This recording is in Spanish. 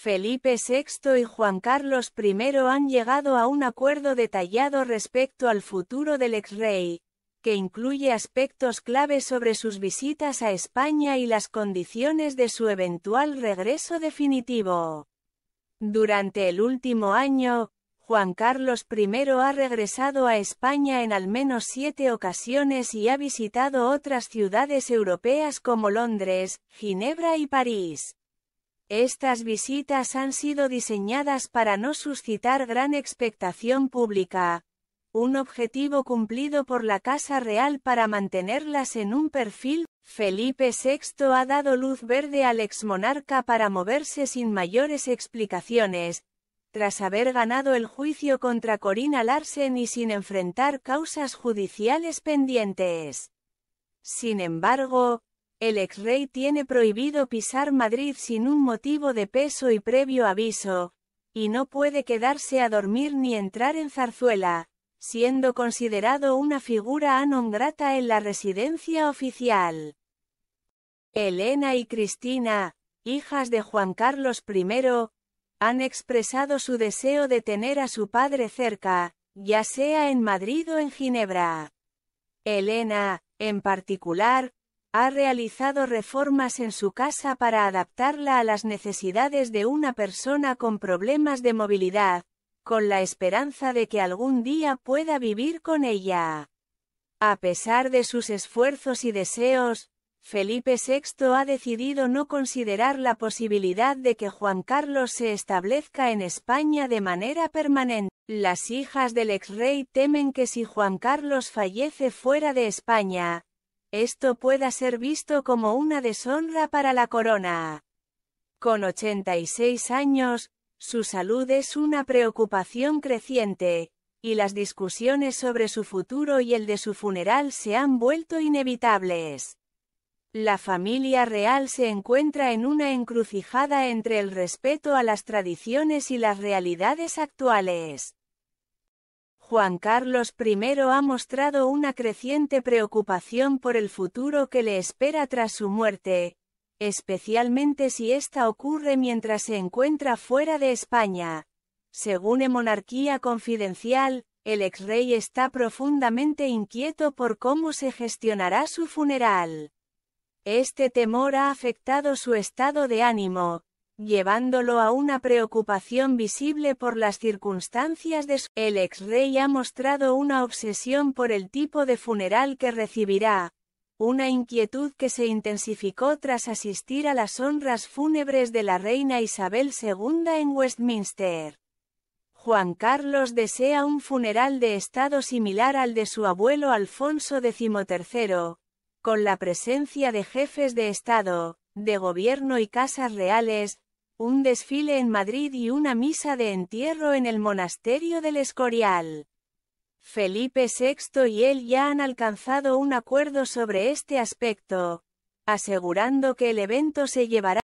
Felipe VI y Juan Carlos I han llegado a un acuerdo detallado respecto al futuro del ex-rey, que incluye aspectos clave sobre sus visitas a España y las condiciones de su eventual regreso definitivo. Durante el último año, Juan Carlos I ha regresado a España en al menos siete ocasiones y ha visitado otras ciudades europeas como Londres, Ginebra y París. Estas visitas han sido diseñadas para no suscitar gran expectación pública, un objetivo cumplido por la Casa Real para mantenerlas en un perfil. Felipe VI ha dado luz verde al exmonarca para moverse sin mayores explicaciones, tras haber ganado el juicio contra Corina Larsen y sin enfrentar causas judiciales pendientes. Sin embargo, el ex rey tiene prohibido pisar Madrid sin un motivo de peso y previo aviso, y no puede quedarse a dormir ni entrar en Zarzuela, siendo considerado una figura anon en la residencia oficial. Elena y Cristina, hijas de Juan Carlos I, han expresado su deseo de tener a su padre cerca, ya sea en Madrid o en Ginebra. Elena, en particular, ha realizado reformas en su casa para adaptarla a las necesidades de una persona con problemas de movilidad, con la esperanza de que algún día pueda vivir con ella. A pesar de sus esfuerzos y deseos, Felipe VI ha decidido no considerar la posibilidad de que Juan Carlos se establezca en España de manera permanente. Las hijas del ex rey temen que si Juan Carlos fallece fuera de España, esto pueda ser visto como una deshonra para la corona. Con 86 años, su salud es una preocupación creciente, y las discusiones sobre su futuro y el de su funeral se han vuelto inevitables. La familia real se encuentra en una encrucijada entre el respeto a las tradiciones y las realidades actuales. Juan Carlos I ha mostrado una creciente preocupación por el futuro que le espera tras su muerte, especialmente si esta ocurre mientras se encuentra fuera de España. Según Monarquía Confidencial, el ex rey está profundamente inquieto por cómo se gestionará su funeral. Este temor ha afectado su estado de ánimo, llevándolo a una preocupación visible por las circunstancias de su... El ex rey ha mostrado una obsesión por el tipo de funeral que recibirá, una inquietud que se intensificó tras asistir a las honras fúnebres de la reina Isabel II en Westminster. Juan Carlos desea un funeral de estado similar al de su abuelo Alfonso XIII, con la presencia de jefes de estado, de gobierno y casas reales, un desfile en Madrid y una misa de entierro en el monasterio del Escorial. Felipe VI y él ya han alcanzado un acuerdo sobre este aspecto, asegurando que el evento se llevará